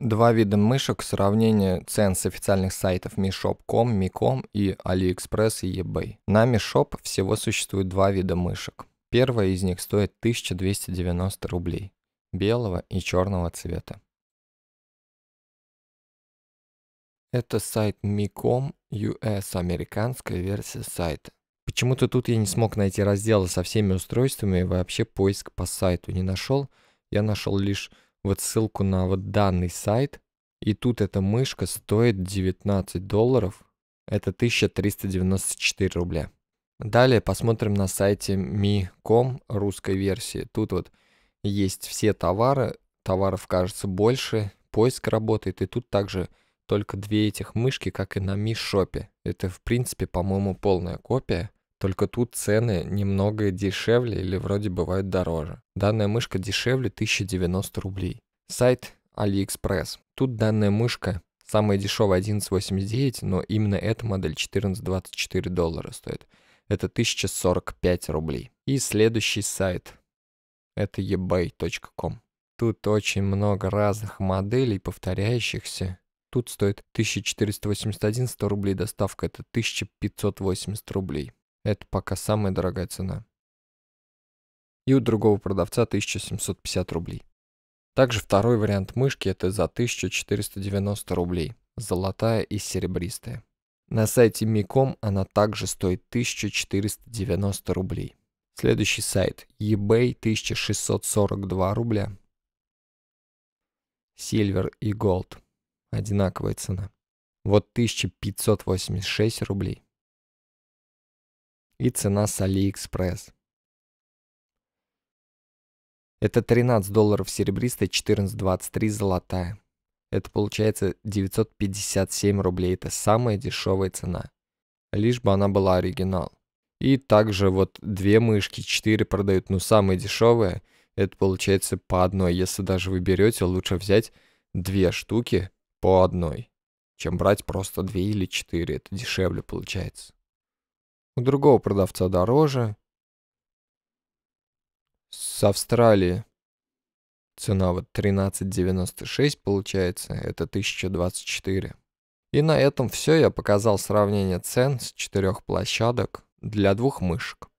Два вида мышек, сравнение цен с официальных сайтов mishop.com, mi.com и AliExpress и eBay. На mishop всего существует два вида мышек. Первая из них стоит 1290 рублей, белого и черного цвета. Это сайт mi.com US, американская версия сайта. Почему-то тут я не смог найти разделы со всеми устройствами и вообще поиск по сайту не нашел. Я нашел лишь вот ссылку на вот данный сайт, и тут эта мышка стоит 19 долларов, это 1394 рубля. Далее посмотрим на сайте mi.com русской версии. Тут вот есть все товары, товаров кажется больше, поиск работает, и тут также только две этих мышки, как и на Mi Shop. Это, в принципе, по-моему, полная копия. Только тут цены немного дешевле или вроде бывают дороже. Данная мышка дешевле 1090 рублей. Сайт AliExpress. Тут данная мышка самая дешевая 1189, но именно эта модель 1424 доллара стоит. Это 1045 рублей. И следующий сайт. Это ebay.com. Тут очень много разных моделей, повторяющихся. Тут стоит 1481 100 рублей, доставка это 1580 рублей. Это пока самая дорогая цена. И у другого продавца 1750 рублей. Также второй вариант мышки это за 1490 рублей, золотая и серебристая. На сайте Micom она также стоит 1490 рублей. Следующий сайт eBay 1642 рубля. Silver и Gold. Одинаковая цена. Вот 1586 рублей и цена с AliExpress. Это 13 долларов серебристая, 14,23 золотая. Это получается 957 рублей. Это самая дешевая цена. Лишь бы она была оригинал. И также вот две мышки, 4 продают, ну самые дешевые. Это получается по одной. Если даже вы берете, лучше взять две штуки по одной, чем брать просто две или четыре. Это дешевле получается у другого продавца дороже. С Австралии цена вот 13.96 получается, это 1024. И на этом все, я показал сравнение цен с четырех площадок для двух мышек.